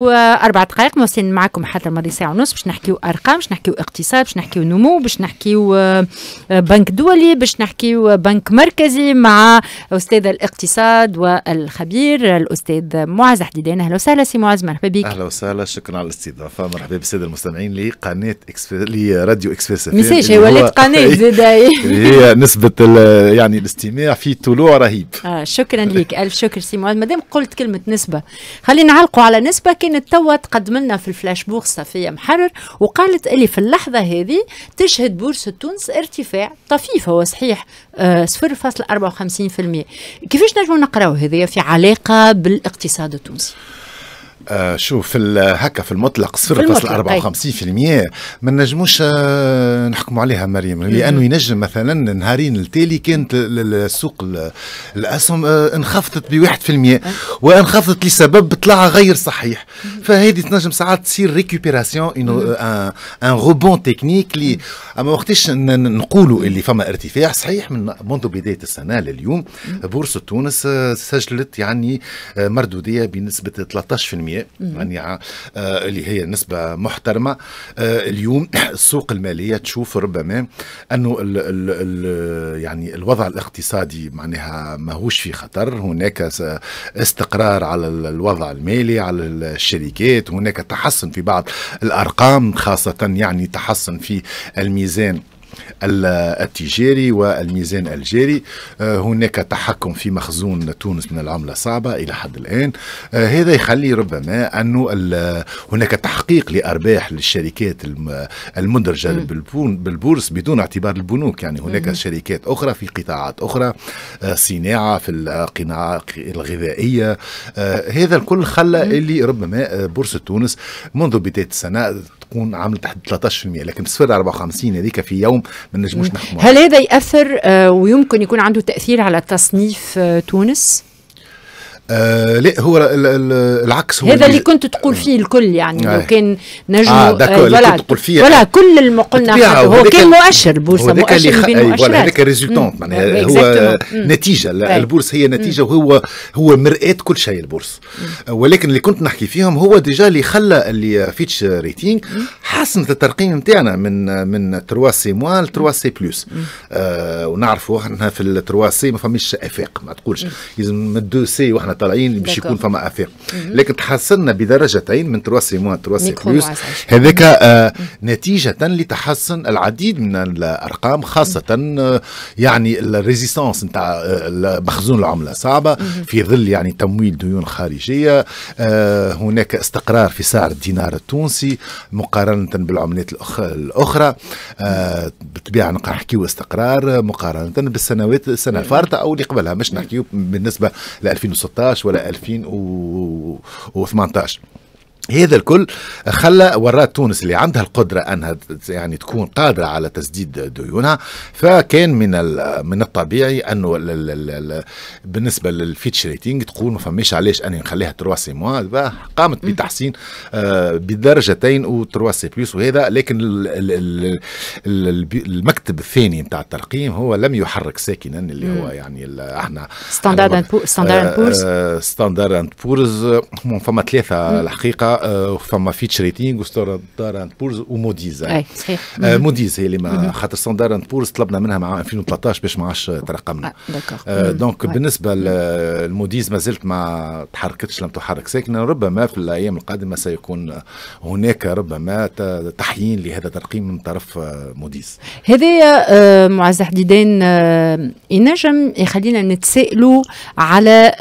واربع دقائق مواصلين معكم حتى الماضي ساعه ونص باش نحكيو ارقام باش نحكيو اقتصاد باش نحكيو نمو باش نحكيو آه، بنك دولي باش نحكيو بنك مركزي مع استاذ الاقتصاد والخبير الاستاذ معز حديدان اهلا وسهلا سي معز مرحبا بك اهلا وسهلا شكرا على الاستضافه مرحبا بالساده المستمعين لقناه راديو لراديو اكسبرس ما هي ولات قناه زاد هي نسبه يعني الاستماع في طلوع رهيب آه شكرا لك الف شكر سي معز مادام قلت كلمه نسبه خلينا نعلقوا على نسبه كانت توا تقدم لنا في الفلاش بوغ صفية محرر وقالت اللي في اللحظة هذه تشهد بورصة تونس ارتفاع طفيف هو صحيح 0.54% آه، كيفاش نجمو نقراو هذه في علاقة بالاقتصاد التونسي آه، شوف هكا في المطلق 0.54% طيب. ما نجموش آه، نحكموا عليها مريم لانه ينجم مثلا نهارين التالي كانت السوق الاسهم آه، انخفضت ب 1% وانخفضت لسبب طلع غير صحيح فهذه تنجم ساعات تصير ريكوبيراسيون ان روبون تكنيك لي اما وقتاش نقولوا اللي فما ارتفاع صحيح من منذ بدايه السنه لليوم بورصه تونس سجلت يعني مردوديه بنسبه 13% منيعة يعني آه، اللي هي نسبة محترمة آه، اليوم السوق المالية تشوف ربما أنه الـ الـ الـ يعني الوضع الاقتصادي معناها ماهوش في خطر هناك استقرار على الوضع المالي على الشركات هناك تحسن في بعض الأرقام خاصة يعني تحسن في الميزان التجاري والميزان الجاري آه، هناك تحكم في مخزون تونس من العمله صعبه الى حد الان آه، هذا يخلي ربما انه هناك تحقيق لارباح للشركات المدرجه بالبورس بدون اعتبار البنوك يعني هناك شركات اخرى في قطاعات اخرى آه، صناعه في القناعه الغذائيه هذا الكل خلى اللي ربما بورصه تونس منذ بدايه السنه تكون عامله تحت 13% لكن تصفر 54 هذيك في يوم ما نجموش نحكموا هل هذا ياثر آه، ويمكن يكون عنده تاثير على تصنيف آه، تونس؟ آه لا هو الـ الـ العكس هو هذا اللي كنت تقول آه. فيه الكل يعني آه. لو كان نجم اه داكور آه فلا تقول فيه فلا كل المقلنا هو كان مؤشر بورصه مؤشر خ... بين المؤشرات أيوة، هذاك ريزولتون معناها هو نتيجه أيوة. البورصه هي نتيجه وهو هو مرآة كل شيء البورصه آه، ولكن اللي كنت نحكي فيهم هو ديجا اللي خلى اللي فيتش ريتينغ حسن الترقيم نتاعنا من من 3 سي موا ل 3 سي بلس آه، ونعرفوا احنا في ال 3 سي ما فماش افاق ما تقولش لازم من 2 سي واحنا طالعين باش يكون فما افاق لكن تحسنا بدرجتين من تروسي موان تروسي بلوس هذاك آه، نتيجه لتحسن العديد من الارقام خاصه آه، يعني الريزيستانس نتاع آه، مخزون العمله صعبه في ظل يعني تمويل ديون خارجيه هناك استقرار في سعر الدينار التونسي مقارنه بالعملات الاخرى بالطبيعه نحكيو استقرار مقارنه بالسنوات السنه الفارطه او اللي قبلها مش نحكيو بالنسبه ل 2016 2017 ولا 2018 هذا الكل خلى ورات تونس اللي عندها القدره انها يعني تكون قادره على تسديد ديونها فكان من من الطبيعي انه بالنسبه للفيتش ريتينج تقول ما فماش علاش اني نخليها 3 سي موا قامت بتحسين آه، بدرجتين و 3 سي بلس وهذا لكن المكتب الثاني نتاع الترقيم هو لم يحرك ساكنا اللي هو يعني احنا ستاندرد اند بورز ستاندرد اند بورز فما ثلاثه الحقيقه آه، فما فيتشريتينغ وستور دار بورز وموديز اي صحيح آه، موديز هي اللي خاطر ستاندرد اند بورز طلبنا منها مع 2013 باش ما عادش ترقمنا دونك آه، بالنسبه للموديز ما زلت ما تحركتش لم تحرك ساكنه ربما في الايام القادمه سيكون هناك ربما تحيين لهذا الترقيم من طرف موديز هذا معز حديدان ينجم يخلينا نتسائلوا على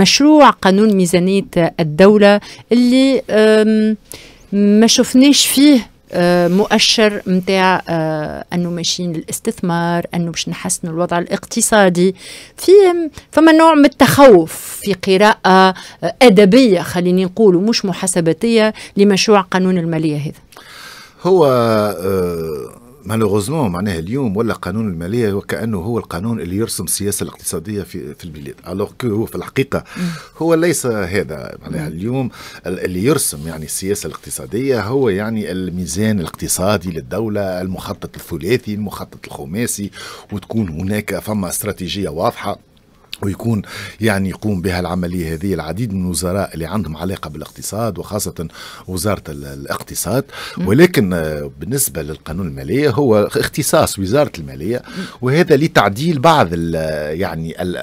مشروع قانون ميزانيه الدوله اللي ما شفناش فيه أه، مؤشر نتاع أه، انه ماشيين للاستثمار انه باش نحسن الوضع الاقتصادي في فما نوع من التخوف في قراءه أه، ادبيه خليني نقول مش محاسباتيه لمشروع قانون الماليه هذا هو مالوغوزمون معناها اليوم ولا قانون الماليه وكانه هو القانون اللي يرسم السياسه الاقتصاديه في في البلاد الوغ هو في الحقيقه هو ليس هذا معناها اليوم اللي يرسم يعني السياسه الاقتصاديه هو يعني الميزان الاقتصادي للدوله المخطط الثلاثي المخطط الخماسي وتكون هناك فما استراتيجيه واضحه ويكون يعني يقوم بها العملية هذه العديد من الوزراء اللي عندهم علاقة بالاقتصاد وخاصة وزارة الاقتصاد ولكن آه، بالنسبة للقانون المالية هو اختصاص وزارة المالية وهذا لتعديل بعض الـ يعني الـ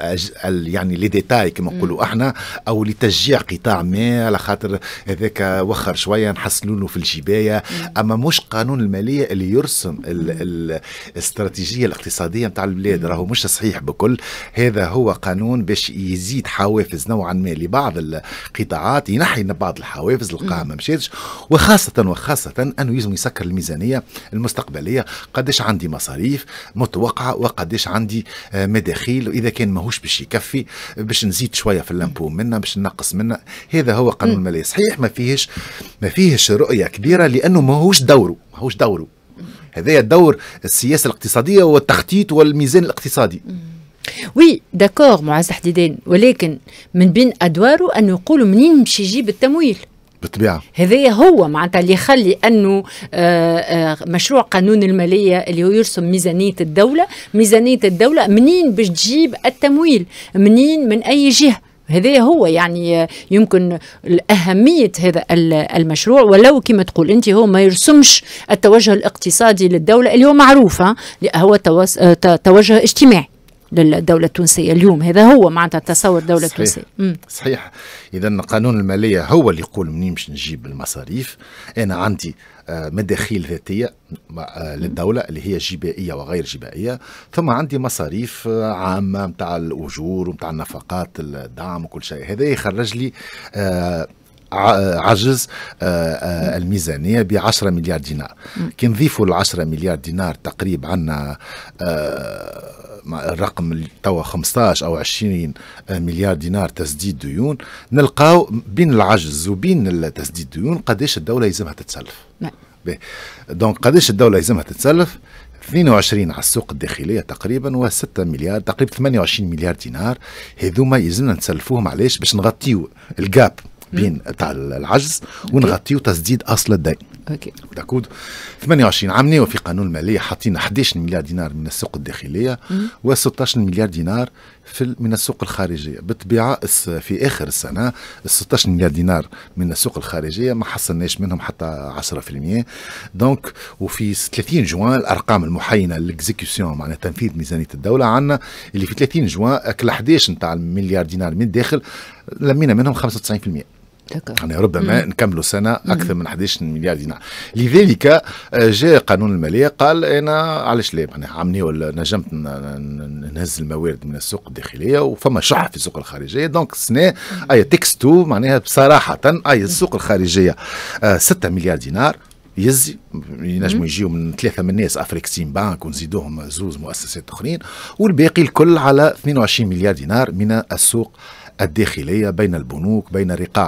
الـ يعني لي ديتاي كما نقولوا احنا او لتشجيع قطاع ما على خاطر هذاك وخر شوية نحصلوا له في الجباية اما مش قانون المالية اللي يرسم الـ الـ الاستراتيجية الاقتصادية نتاع البلاد راهو مش صحيح بكل هذا هو القانون باش يزيد حوافز نوعا ما لبعض القطاعات ينحي بعض الحوافز القاع ما مشاتش وخاصه وخاصه انه يلزم يسكر الميزانيه المستقبليه قداش عندي مصاريف متوقعه وقداش عندي آه، مداخيل واذا كان ماهوش باش يكفي باش نزيد شويه في اللامبو منا باش ننقص منا هذا هو قانون الماليه صحيح ما فيهش ما فيهش رؤيه كبيره لانه ماهوش دوره ماهوش دوره هذايا دور السياسه الاقتصاديه والتخطيط والميزان الاقتصادي وي داكور معز حديدين ولكن من بين ادواره انه يقولوا منين مش يجيب التمويل بالطبيعه هذايا هو معناتها اللي يخلي انه آه، آه، مشروع قانون الماليه اللي هو يرسم ميزانيه الدوله ميزانيه الدوله منين باش تجيب التمويل منين من اي جهه هذا هو يعني آه، يمكن أهمية هذا المشروع ولو كما تقول أنت هو ما يرسمش التوجه الاقتصادي للدولة اللي هو معروف هو توجه اجتماعي للدولة التونسية اليوم هذا هو معناتها تصور الدولة التونسية صحيح, صحيح. إذا قانون المالية هو اللي يقول منين باش نجيب المصاريف أنا عندي آه، مداخيل ذاتية آه، للدولة اللي هي جبائية وغير جبائية ثم عندي مصاريف آه، عامة متاع الأجور ومتاع النفقات الدعم وكل شيء هذا يخرج لي عجز الميزانيه ب 10 مليار دينار كي نضيفوا ال 10 مليار دينار تقريبا عندنا الرقم توا 15 او 20 مليار دينار تسديد ديون نلقاو بين العجز وبين تسديد ديون قداش الدوله يلزمها تتسلف نعم. دونك قداش الدوله يلزمها تتسلف 22 على السوق الداخليه تقريبا و6 مليار تقريبا 28 مليار دينار هذوما يلزمنا نتسلفوهم علاش باش نغطيو الجاب بين تاع العجز ونغطيو تسديد اصل الدين اوكي داكود 28 عام وفي قانون الماليه حاطين 11 مليار دينار من السوق الداخليه و16 مليار دينار في من السوق الخارجيه بالطبيعه في اخر السنه ال 16 مليار دينار من السوق الخارجيه ما حصلناش منهم حتى 10% دونك وفي 30 جوان الارقام المحينه للاكزيكسيون معناها تنفيذ ميزانيه الدوله عندنا اللي في 30 جوان اكل 11 نتاع المليار دينار من الداخل لمينا منهم 95% يعني ربما mm. نكملوا سنه mm. اكثر من 11 مليار دينار لذلك آه، جاء قانون الماليه قال انا علاش لا معناها عمني ولا نجمت نهز الموارد من السوق الداخليه وفما شح في السوق الخارجيه دونك سنة mm. اي تكستو معناها بصراحه اي السوق الخارجيه 6 آه، مليار دينار يزي ينجموا يجيو من ثلاثه من الناس افريكسين بانك ونزيدوهم زوز مؤسسات اخرين والباقي الكل على 22 مليار دينار من السوق الداخليه بين البنوك بين رقاع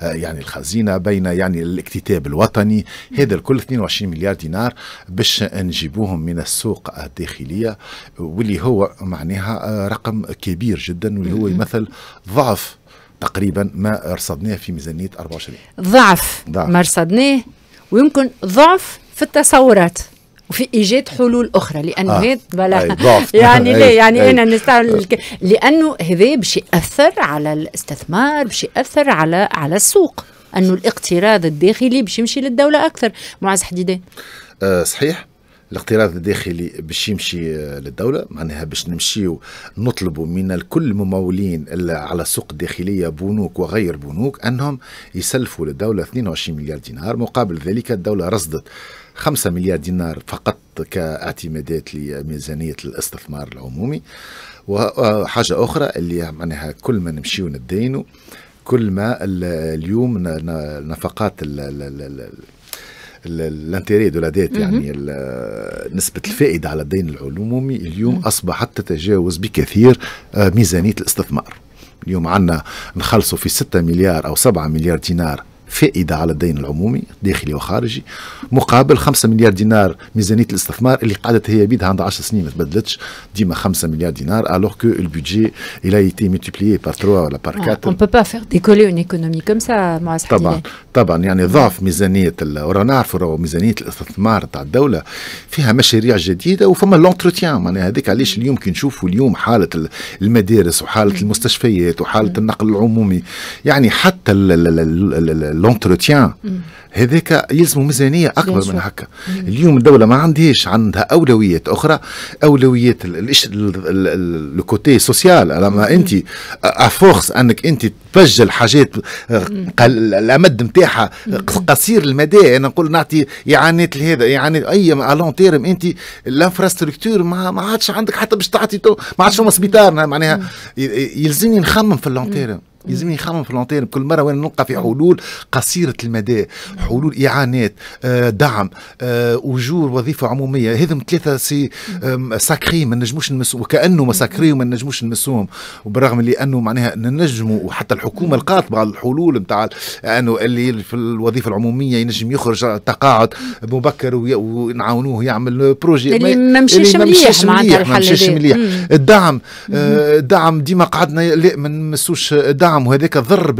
آه، يعني الخزينه بين يعني الاكتتاب الوطني هذا الكل 22 مليار دينار باش نجيبوهم من السوق الداخليه واللي هو معناها آه، رقم كبير جدا واللي هو يمثل ضعف تقريبا ما رصدناه في ميزانيه 24 ضعف, ضعف. ما رصدناه ويمكن ضعف في التصورات وفي ايجاد حلول اخرى لانه آه. بلا يعني لا يعني انا نستعمل آه. لانه هذا باش ياثر على الاستثمار باش ياثر على على السوق انه الاقتراض الداخلي باش يمشي للدوله اكثر معز حديدان آه صحيح الاقتراض الداخلي باش يمشي آه، للدولة معناها باش نمشيو نطلبوا من الكل الممولين على السوق الداخلية بنوك وغير بنوك أنهم يسلفوا للدولة 22 مليار دينار مقابل ذلك الدولة رصدت 5 مليار دينار فقط كاعتمادات لميزانية الاستثمار العمومي وحاجة أخرى اللي معناها كل ما نمشيو ندينو كل ما اليوم نفقات الانتيري دو لا ديت يعني نسبه الفائده على الدين العمومي اليوم اصبحت تتجاوز بكثير آه، ميزانيه الاستثمار اليوم عندنا نخلصوا في 6 مليار او 7 مليار دينار فائده على الدين العمومي داخلي وخارجي مقابل 5 مليار دينار ميزانيه الاستثمار اللي قعدت هي بيدها عندها 10 سنين ما تبدلتش ديما 5 مليار دينار الوغ كو البيدجي الى ايتي ملتيبليي بار 3 ولا بار 4 اون بو با فير ديكولي اون ايكونومي كوم سا مع طبعا طبعا يعني ضعف ميزانيه ورانا نعرفوا ميزانيه الاستثمار تاع الدوله فيها مشاريع جديده وفما لونتروتيان معناها هذيك علاش اليوم كي نشوفوا اليوم حاله المدارس وحاله المستشفيات وحاله النقل العمومي يعني حتى ال ال ال لونتروتيان هذاك يلزموا ميزانيه اكبر من هكا اليوم الدوله ما عندهاش عندها اولويات اخرى اولويات لو كوتي سوسيال لما انت افورس انك انت تبجل حاجات آه، الامد نتاعها آه، قصير المدى انا نقول نعطي اعانات لهذا اعانات اي الون تيرم انت الانفراستركتور ما عادش عندك حتى باش تعطي ما عادش فما سبيطار معناها يلزمني نخمم في اللون تيرم يلزمني نخمم في لونتير كل مره وين نلقى في حلول قصيره المدى حلول اعانات آه، دعم آه، اجور وظيفه عموميه هذم ثلاثه سي ساكري ما نجموش نمس وكانه مساكري وما نجموش نمسوهم وبالرغم اللي انه معناها ننجموا وحتى الحكومه لقات بعض الحلول نتاع انه اللي في الوظيفه العموميه ينجم يخرج تقاعد مبكر ونعاونوه يعمل بروجي اللي ما مشيش مليح معناتها الحل مليح الدعم آه، الدعم ديما قعدنا لا ما نمسوش دعم الطعم وهذاك ضر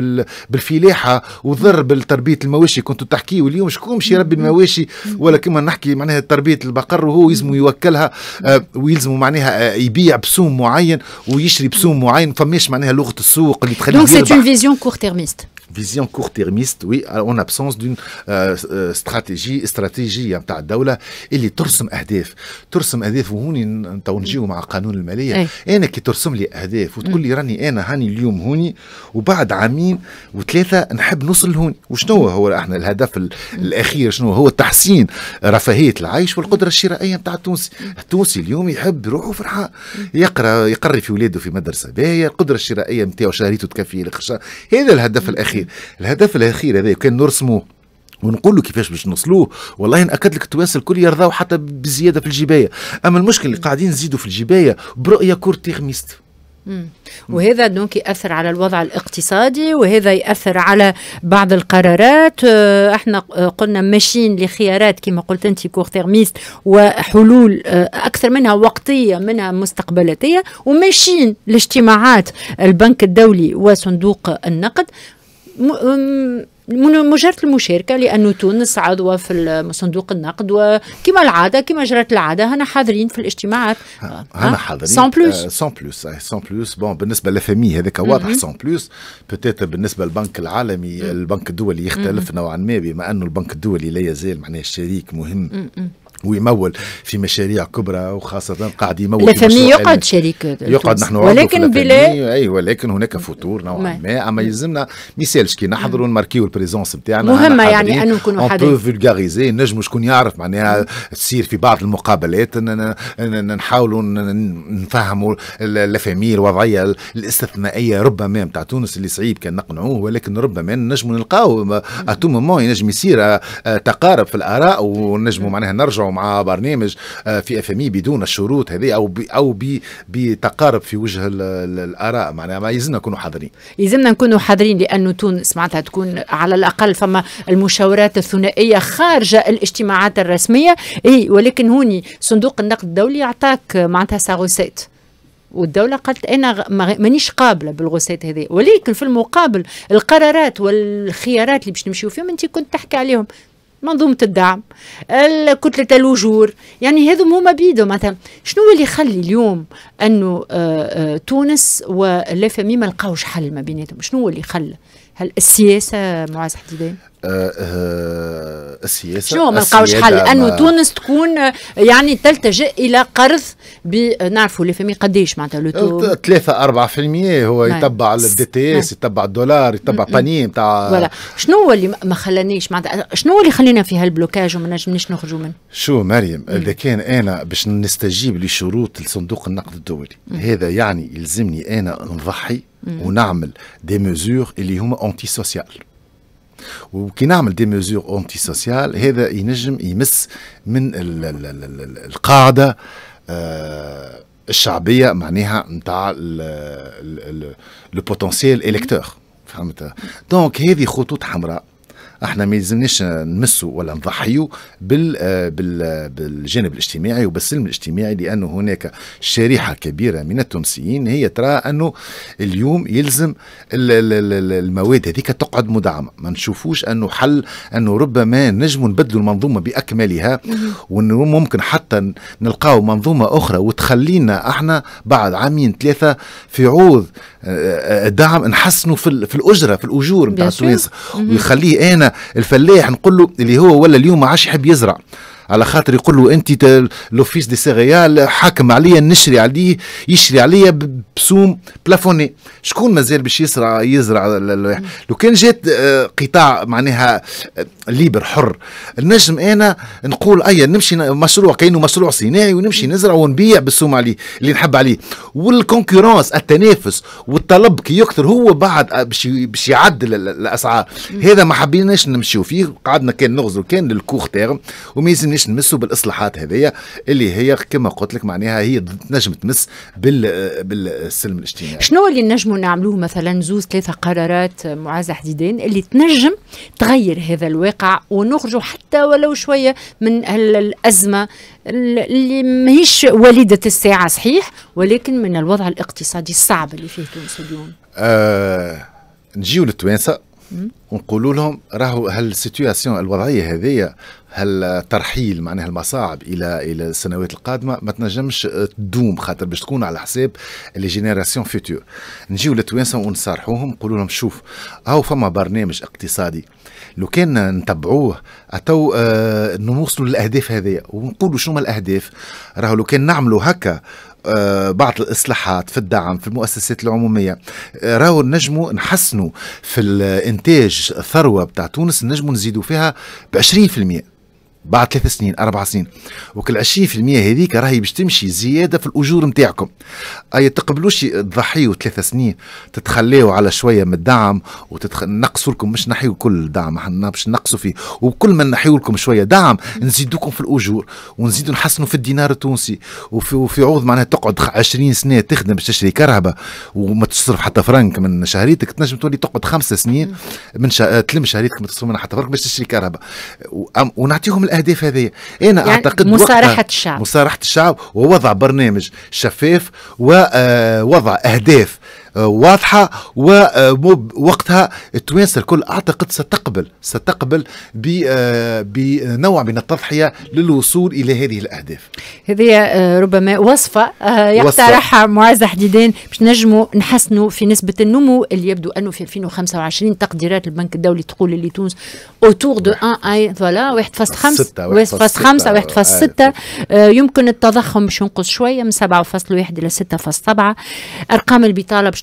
بالفلاحه وضر بالتربيه المواشي كنتوا تحكيوا اليوم شكون باش يربي المواشي ولا كما نحكي معناها تربيه البقر وهو يلزم يوكلها آه، ويلزم معناها آه، يبيع بسوم معين ويشري بسوم معين فماش معناها لغه السوق اللي تخليه دونك سي اون فيزيون كور تيرميست فيزيون كور تيرميست وي اون ابسونس دون استراتيجي استراتيجيه نتاع الدوله اللي ترسم اهداف ترسم اهداف وهوني تو نجيو مع قانون الماليه أي. انا كي ترسم لي اهداف وتقول لي راني انا هاني اليوم هوني وبعد عامين وثلاثه نحب نوصل لهوني وشنو هو احنا الهدف الاخير شنو هو تحسين رفاهيه العيش والقدره الشرائيه نتاع التونسي التونسي اليوم يحب يروح فرحان يقرا يقري في ولاده في مدرسه باهيه القدره الشرائيه نتاعو شهريته تكفيه الاخر هذا الهدف الاخير الهدف الاخير هذا كان نرسموه ونقول له كيفاش باش نوصلوه والله ناكد لك التوانسه الكل يرضاو حتى بزياده في الجبايه اما المشكل اللي قاعدين نزيدوا في الجبايه برؤيه كورت تيغميست وهذا دونك ياثر على الوضع الاقتصادي وهذا ياثر على بعض القرارات آه، احنا قلنا ماشيين لخيارات كما قلت انت كورتيرميست وحلول آه، اكثر منها وقتيه منها مستقبلاتيه وماشيين لاجتماعات البنك الدولي وصندوق النقد من مجرد المشاركه لانه تونس عضوه في صندوق النقد وكما العاده كما جرت العاده هنا حاضرين في الاجتماعات هنا حاضرين سون بلوس سون بلوس سون بلوس بون بالنسبه لفامي هذاك واضح سون بلوس بتيت بالنسبه للبنك العالمي البنك الدولي يختلف نوعا ما بما انه البنك الدولي لا يزال معناه شريك مهم ويمول في مشاريع كبرى وخاصة قاعد يمول لا فمي يقعد شريك يقعد نحن ولكن بلا اي ولكن هناك فتور نوعا ما اما يلزمنا ما يسالش كي نحضروا نماركيو البريزونس نتاعنا مهمة يعني انه نكونوا حاضرين اون فولغاريزي نجموا شكون يعرف معناها تصير في بعض المقابلات نحاولوا نفهموا لافامي الوضعية الاستثنائية ربما نتاع تونس اللي صعيب كان نقنعوه ولكن ربما نجموا نلقاو اتو مومون ينجم يصير آه، تقارب في الاراء ونجموا معناها نرجعوا يطلعوا مع برنامج آه، في اف ام e بدون الشروط هذه او بي او بتقارب في وجه الاراء معناها ما يلزمنا نكونوا حاضرين يلزمنا نكونوا حاضرين لانه تونس معناتها تكون على الاقل فما المشاورات الثنائيه خارجه الاجتماعات الرسميه اي ولكن هوني صندوق النقد الدولي اعطاك معناتها غوسيت والدولة قالت أنا مانيش قابلة بالغوسات هذه ولكن في المقابل القرارات والخيارات اللي باش نمشيو فيهم أنت كنت تحكي عليهم منظومة الدعم كتلة الوجور يعني هذو هما بيدو مثلا شنو اللي يخلي اليوم أنه آه، آه، تونس ولا فمي ما لقاوش حل ما بيناتهم شنو اللي خلى هل السياسه معاذ حديدان؟ آه آه السياسه شو ما لقاوش حل انه تونس تكون آه، يعني تلتجئ الى قرض بنعرفوا اللي فهمي قديش معناتها لو تو 3 آه، 4% هو نعم. يتبع الدي تي اس نعم. يتبع الدولار يتبع باني نتاع فوالا شنو اللي ما خلانيش معناتها شنو اللي خلينا في هالبلوكاج وما نجمناش نخرجوا منه؟ شو مريم اذا كان انا باش نستجيب لشروط الصندوق النقد الدولي هذا يعني يلزمني انا نضحي ونعمل دي ميزور اللي هما انتي سوسيال وكي نعمل دي ميزور انتي سوسيال هذا ينجم يمس من الـ الـ الـ القاعده آه الشعبيه معناها نتاع لو بوتونسييل الكتور فهمت دونك هذه خطوط حمراء احنا ما يلزمناش نمسوا ولا نضحيوا بال بالجانب الاجتماعي وبالسلم الاجتماعي لانه هناك شريحه كبيره من التونسيين هي ترى انه اليوم يلزم المواد هذيك تقعد مدعمه ما نشوفوش انه حل انه ربما نجم نبدلوا المنظومه باكملها وانه ممكن حتى نلقاو منظومه اخرى وتخلينا احنا بعد عامين ثلاثه في عوض آه، آه، دعم نحسنوا في, الاجره في الاجور نتاع التوانسه ويخليه انا الفلاح نقول له اللي هو ولا اليوم ما عادش يحب يزرع على خاطر يقول له انت لوفيس دي سيريال حاكم عليا نشري عليه يشري عليا بسوم بلافوني شكون مازال باش يزرع يزرع لو كان جات آه، قطاع معناها آه، ليبر حر النجم انا نقول ايا نمشي مشروع كانه مشروع صناعي ونمشي نزرع ونبيع بالسوم عليه اللي نحب عليه والكونكورونس التنافس والطلب كي يكثر هو بعد آه، باش يعدل الاسعار هذا ما حبيناش نمشيو فيه قعدنا كان نغزو كان للكوخ تاعهم وما باش نمسه بالاصلاحات هذيا اللي هي كما قلت لك معناها هي نجم تمس بال بالسلم الاجتماعي شنو اللي نجموا نعملوه مثلا زوز ثلاثه قرارات معاذ حديدين اللي تنجم تغير هذا الواقع ونخرجوا حتى ولو شويه من الازمه اللي ماهيش وليده الساعه صحيح ولكن من الوضع الاقتصادي الصعب اللي فيه تونس اليوم. آه نجيو للتوانسه ونقولوا لهم راهو هالسيتياسيون الوضعيه هذه هالترحيل معناها المصاعب الى الى السنوات القادمه ما تنجمش تدوم خاطر باش تكون على حساب لي جينيراسيون فيتور نجيو للتوانسه ونصارحوهم نقولوا لهم شوف هاو فما برنامج اقتصادي لو كان نتبعوه اتو آه نوصلوا للاهداف هذه ونقولوا شنو الاهداف راهو لو كان نعملوا هكا آه، بعض الاصلاحات في الدعم في المؤسسات العموميه آه، راهو نجموا نحسنوا في الانتاج الثروه بتاع تونس نجموا نزيدوا فيها ب 20% بعد ثلاث سنين اربع سنين وكل 20% هذيك راهي باش تمشي زياده في الاجور نتاعكم اي تقبلوش تضحيوا ثلاث سنين تتخليوا على شويه من الدعم وتنقصوا لكم مش نحيوا كل الدعم احنا باش نقصوا فيه وكل ما نحيوا لكم شويه دعم نزيدوكم في الاجور ونزيدوا نحسنوا في الدينار التونسي وفي, وفي عوض معناها تقعد 20 سنه تخدم باش تشري كرهبه وما تصرف حتى فرنك من شهريتك تنجم تولي تقعد خمس سنين من شا... تلم شهريتك ما تصرف منها حتى فرنك باش تشري كرهبه ونعطيهم الأهل الاهداف هذه انا يعني اعتقد مصارحه الشعب مصارحه الشعب ووضع برنامج شفاف ووضع آه، اهداف واضحة ووقتها التوانسة الكل أعتقد ستقبل ستقبل آه، بنوع من التضحية للوصول إلى هذه الأهداف هذه آه، ربما وصفة آه، يقترحها معز حديدان باش نجموا نحسنوا في نسبة النمو اللي يبدو أنه في 2025 تقديرات البنك الدولي تقول اللي تونس اوتور دو 1 اي فوالا 1.5 1.5 1.6 يمكن التضخم باش ينقص شوية من 7.1 إلى 6.7 أرقام البطالة باش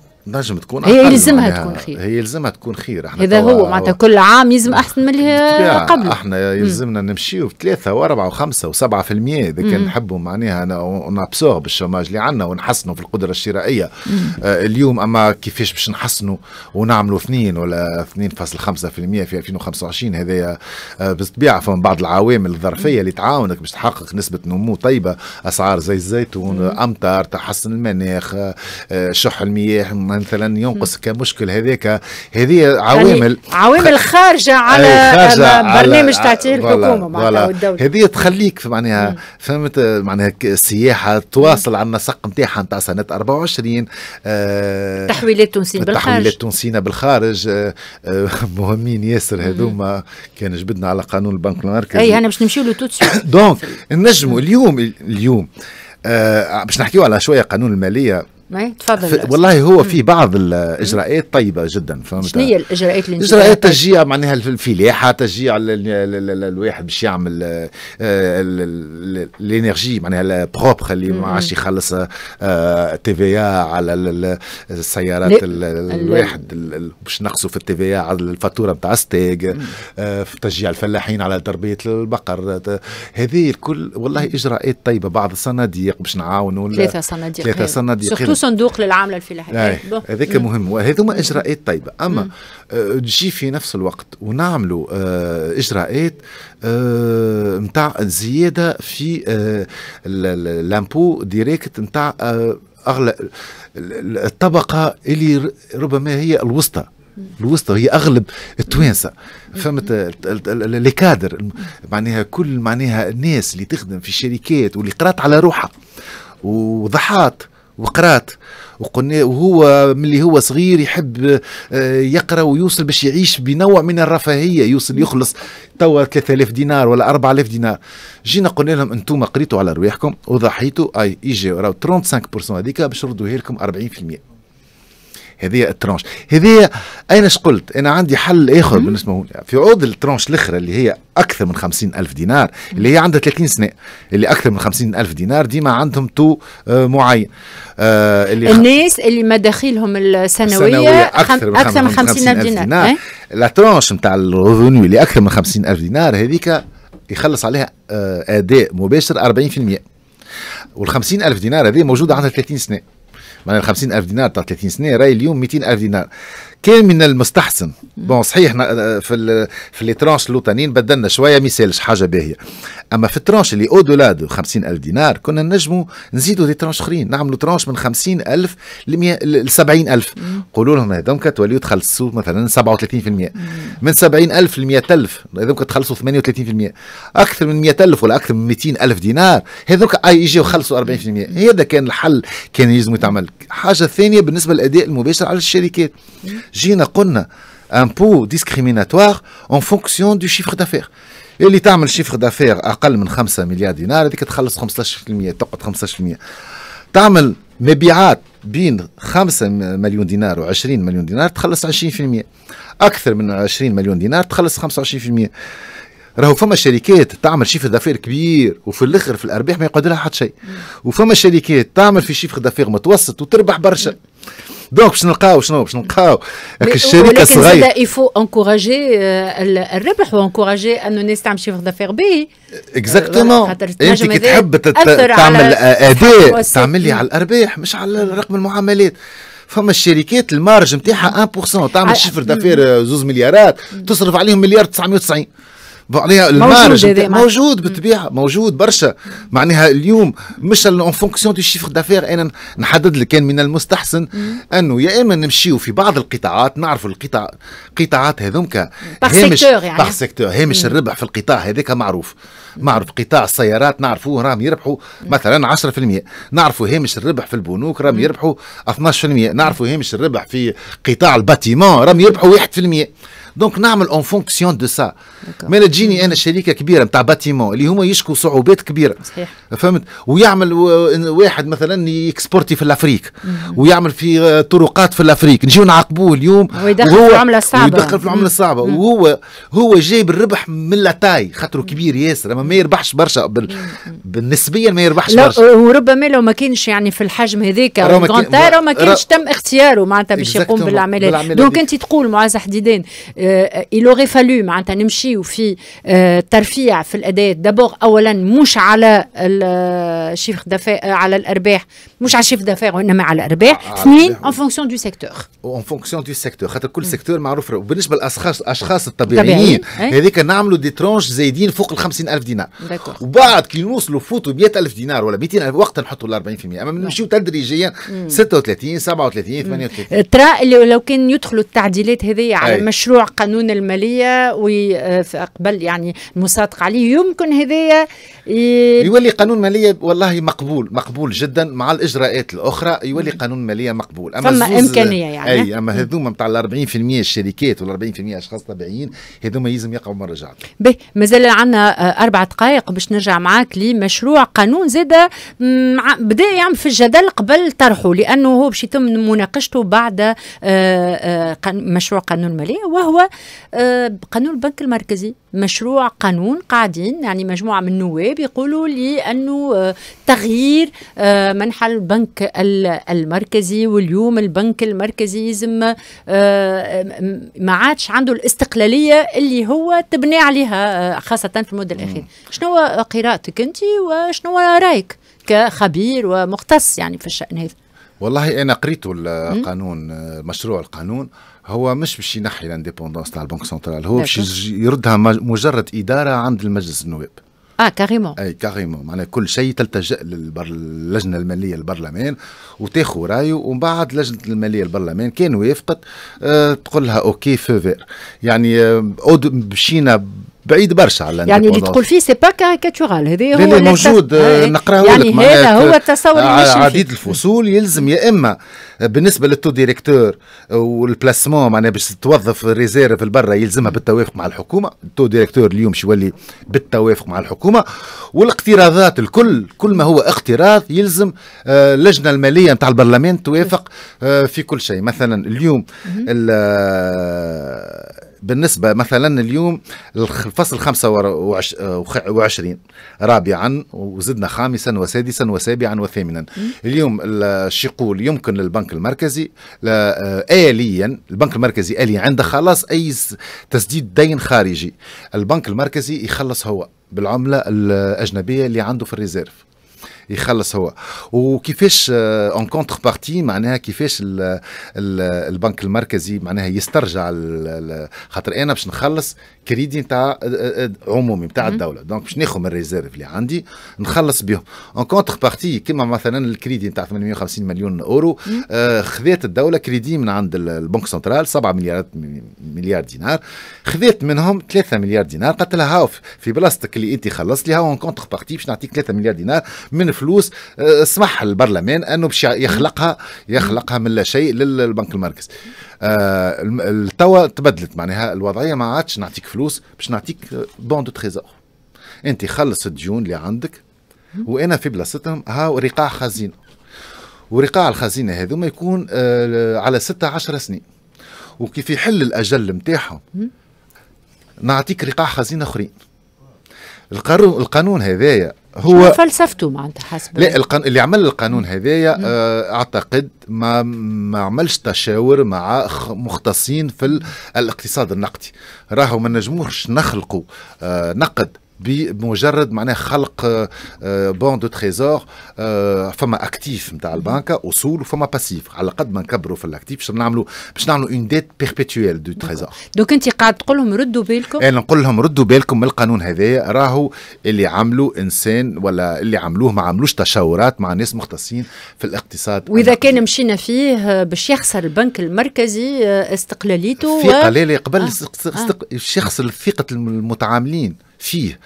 نجم تكون هي يلزمها تكون خير هي يلزمها تكون خير احنا اذا هو معناتها كل عام يلزم احسن من اللي قبله احنا يلزمنا نمشيو بثلاثة وأربعة وخمسة وسبعة في المية إذا كان نحبوا معناها نابسورب بالشوماج اللي عندنا ونحسنوا في القدرة الشرائية آه اليوم أما كيفاش باش نحسنوا ونعملوا اثنين ولا 2.5% في 2025 هذايا آه بالطبيعة فمن بعض العوامل الظرفية اللي تعاونك باش تحقق نسبة نمو طيبة أسعار زي الزيتون أمطار تحسن المناخ آه شح المياه مثلا ينقص كمشكل هذاك هذه يعني عوامل عوامل خارجه على خارجة برنامج تعطيه آه، الحكومه معناها والدوله هذه تخليك معناها فهمت معناها السياحه تواصل على النسق نتاعها نتاع سنه 24 آه، تحويلات تونسيين بالخارج تحويلات تونسيين بالخارج آه، مهمين ياسر هذوما كان جبدنا على قانون البنك المركزي اي انا باش نمشيو له دونك نجموا اليوم اليوم آه باش نحكيو على شويه قانون الماليه تفضل والله هو في بعض الاجراءات طيبه جدا فهمت شنو هي الاجراءات اللي اجراءات تشجيع معناها الفلاحه تشجيع الواحد باش يعمل الانرجي معناها البروبر اللي ما عادش يخلص تي في على السيارات الواحد باش نقصوا في التي في على الفاتوره نتاع ستيك تشجيع الفلاحين على تربيه البقر هذه الكل والله اجراءات طيبه بعض الصناديق باش نعاونوا ثلاثه صناديق ثلاثه صناديق صندوق للعام الفلاحيه هذاك مهم وهذوما اجراءات طيبه اما تجي آه، في نفس الوقت ونعملوا آه، اجراءات نتاع آه، زياده في لامبو ديريكت نتاع اغلى الطبقه اللي ربما هي الوسطى الوسطى هي اغلب التوانسه فهمت لي كادر معناها كل معناها الناس اللي تخدم في الشركات واللي قرات على روحها وضحات وقرات وقلنا وهو من اللي هو صغير يحب آه، يقرا ويوصل باش يعيش بنوع من الرفاهيه يوصل يخلص توا 3000 دينار ولا 4000 دينار جينا قلنا لهم انتم قريتوا على رواحكم وضحيتوا اي جي راهو 35% هذيك باش نردوها لكم 40% هذه الترونش هذه انا قلت انا عندي حل اخر بالنسبه هون في عود الترونش الاخرى اللي هي اكثر من خمسين الف دينار اللي هي عندها 30 سنه اللي اكثر من خمسين الف دينار ديما عندهم تو آه، معين آه اللي الناس اللي مداخيلهم السنويه اكثر من, أكثر من 50 الف دينار, دينار. لا إيه؟ ترونش نتاع الروفوني اللي اكثر من 50 الف دينار هذيك يخلص عليها آه، اداء مباشر 40% وال 50 الف دينار هذه موجوده عندها 30 سنه معناها 50 ألف دينار تاع 30 سنة راهي اليوم 200 ألف دينار كان من المستحسن بون صحيح آه، في في لي ترانش لوطانين بدلنا شويه ما يسالش حاجه باهيه اما في الترانش اللي او دولا دو 50000 دينار كنا نجموا نزيدوا دي ترانش اخرين نعملوا ترانش من 50000 ل 70000 قولوا لهم هذوك توليوا تخلصوا مثلا 37% من 70000 ل 100000 هذوك تخلصوا 38% اكثر من 100000 ولا اكثر من 200000 دينار هذوك اي آه، يجيو خلصوا 40% هذا كان الحل كان يلزم يتعمل حاجه ثانيه بالنسبه للاداء المباشر على الشركات جينا قلنا ان بو ديسكريميناتوار اون فونكسيون دو شيفر دافير اللي تعمل شيفر دافير اقل من 5 مليار دينار هذيك تخلص 15% تقعد 15% تعمل مبيعات بين 5 مليون دينار و20 مليون دينار تخلص 20% اكثر من 20 مليون دينار تخلص 25% راهو فما شركات تعمل شيفر دافير كبير وفي الاخر في الارباح ما يقعد لها حتى شيء وفما شركات تعمل في شيفر دافير متوسط وتربح برشا دونك باش نلقاو شنو باش نلقاو الشركه الصغيره ولكن يفو انكوراجي euh, الربح وانكوراجي انه الناس تعمل شيفر دافير بي اكزاكتومون انت كي تحب تعمل آه، اداء تعمل لي على الارباح مش على رقم المعاملات فما الشركات المارج نتاعها 1% آه. تعمل آه. شيفر دافير زوز مليارات تصرف عليهم مليار 990 معناها المارج موجود بالطبيعه موجود برشا معناها اليوم مش اون فونكسيون دو شيفر دافير انا نحدد لك كان من المستحسن انه يا اما نمشيو في بعض القطاعات نعرفوا القطاع قطاعات هذومك هامش يعني. بار سيكتور هامش الربح في القطاع هذاك معروف معروف قطاع السيارات نعرفوه راهم يربحوا مثلا 10% نعرفوا هامش الربح في البنوك راهم يربحوا 12% نعرفوا هامش الربح في قطاع الباتيمون راهم يربحوا 1% دونك نعمل اون فونكسيون دو سا ما تجيني انا شركه كبيره نتاع باتيمون اللي هما يشكوا صعوبات كبيره صحيح فهمت ويعمل واحد مثلا يكسبورتي في الافريك ويعمل في طرقات في الافريك نجيو نعاقبوه اليوم ويدخل في العمله الصعبه ويدخل في العمله الصعبه وهو هو جايب الربح من لا تاي خاطره كبير ياسر اما ما يربحش برشا بال... بالنسبيا ما يربحش برشا وربما لو ما كانش يعني في الحجم هذاك ما كانش تم اختياره معناتها باش يقوم بالعمل دونك انت تقول معاذ حديدين إلوغي آه، fallu معناتها نمشيو في آه، ترفيع في الأداء دابور أولا مش على الشيف آه، على الأرباح مش على الشيف دافع وإنما على الأرباح اثنين أون فونكسيون دو سيكتور أون فونكسيون دو سيكتور خاطر كل سيكتور معروف وبالنسبة للأشخاص الأشخاص الطبيعيين إيه؟ هذيك نعملوا دي ترونش زايدين فوق ال 50000 دينار وبعد كي نوصلوا فوتوا 100000 دينار ولا 200000 وقتها نحطوا ال 40% أما نمشيو تدريجيا 36 37 38 ترى لو كان يدخلوا التعديلات هذه على مشروع قانون الماليه وقبل يعني المصادقه عليه يمكن هذايا يولي قانون ماليه والله مقبول مقبول جدا مع الاجراءات الاخرى يولي قانون ماليه مقبول اما فما امكانيه يعني اي اما هذوما نتاع ال 40% الشركات وال 40% اشخاص طبيعيين هذوما يلزم يقعوا مراجعه به مازال عندنا آه، اربع دقائق باش نرجع معاك لمشروع قانون زاده بدا يعمل في الجدل قبل طرحه لانه هو باش يتم مناقشته بعد آه، آه، مشروع قانون الماليه وهو آه، قانون البنك المركزي مشروع قانون قاعدين يعني مجموعة من النواب يقولوا لأنه آه، تغيير آه، منح البنك المركزي واليوم البنك المركزي يزم ما عادش عنده الاستقلالية اللي هو تبني عليها خاصة في المدة الأخيرة شنو قراءتك أنت وشنو رأيك كخبير ومختص يعني في الشأن هذا والله انا قريت القانون مشروع القانون هو مش باش ينحي الانديبوندونس تاع البنك سنترال هو باش يردها مجرد اداره عند المجلس النواب اه كاريمون اي كاريمون معناها كل شيء تلتجا للجنه الماليه البرلمان وتاخذ رايه ومن بعد لجنه الماليه البرلمان كان وافقت آه تقول لها اوكي فيفير يعني آه مشينا بعيد برشا على يعني اللي تقول فيه سي با كاريكاتورال هذا هو اللي موجود آه، إيه. نقراه يعني هذا هو التصور اللي عديد فيه. الفصول يلزم يا اما آه، بالنسبه للتو ديريكتور آه، والبلاسمون معناها باش توظف ريزيرف البرة يلزمها بالتوافق مع الحكومه التو ديريكتور اليوم شو يولي بالتوافق مع الحكومه والاقتراضات الكل كل ما هو اقتراض يلزم اللجنه الماليه نتاع البرلمان توافق في كل شيء مثلا اليوم بالنسبة مثلا اليوم الفصل 25 رابعا وزدنا خامسا وسادسا وسابعا وثامنا اليوم الشقول يمكن للبنك المركزي آه، آليا البنك المركزي آليا عند خلاص أي تسديد دين خارجي البنك المركزي يخلص هو بالعملة الأجنبية اللي عنده في الريزيرف يخلص هو وكيفاش اون كونتر بارتي معناها كيفاش البنك المركزي معناها يسترجع خاطر انا باش نخلص كريدي نتاع آه، آه، آه، عمومي نتاع الدوله دونك باش ناخذ من الريزيرف اللي عندي نخلص بهم اون كونتر بارتي كيما مثلا الكريدي نتاع 850 مليون اورو خذات الدوله كريدي من عند البنك سنترال 7 مليارات مليار دينار خذيت منهم 3 مليار دينار قلت لها هاو في بلاصتك اللي انت خلصت لي هاو اون كونتر بارتي باش نعطيك 3 مليار دينار من فلوس اسمح آه، البرلمان انه باش يخلقها يخلقها من لا شيء للبنك المركزي آه توا تبدلت معناها الوضعيه ما عادش نعطيك فلوس باش نعطيك بون دو تريزور انت خلص الديون اللي عندك وانا في بلاصتهم هاو رقاع خزينه ورقاع الخزينه هذوما يكون آه، على 16 10 سنين وكيف يحل الاجل نتاعهم نعطيك رقاع خزينه اخرين القانون القانون هذايا هو فلسفته معناتها حسب لا القان... اللي عمل القانون هذايا آه، اعتقد ما ما عملش تشاور مع مختصين في الاقتصاد النقدي راهو ما نجموش نخلقوا آه، نقد بمجرد معناه خلق آه، آه، بون دو تريزور آه، فما اكتيف نتاع البنكه اصول وفما باسيف على قد ما نكبروا في الاكتيف باش نعملوا باش نعملوا اون ديت بيربيتويل دو تريزور دونك انت قاعد تقول لهم ردوا بالكم انا إيه، نقول لهم ردوا بالكم من القانون هذايا راهو اللي عملوا انسان ولا اللي عملوه ما عملوش تشاورات مع ناس مختصين في الاقتصاد واذا كان مشينا فيه باش يخسر البنك المركزي استقلاليته في و... قبل آه. استق... آه. يخسر ثقه المتعاملين فيه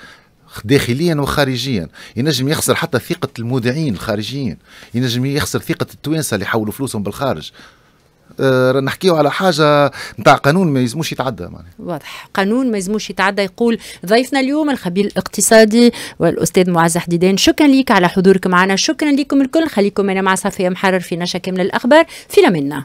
داخليا وخارجيا ينجم يخسر حتى ثقة المودعين الخارجيين ينجم يخسر ثقة التوانسة اللي حولوا فلوسهم بالخارج نحكيه أه، نحكيو على حاجه نتاع قانون ما يلزموش يتعدى معناها واضح قانون ما يلزموش يتعدى يقول ضيفنا اليوم الخبير الاقتصادي والاستاذ معز حديدان شكرا ليك على حضورك معنا شكرا ليكم الكل خليكم انا مع صفيه محرر في نشا كامل الاخبار في لمنا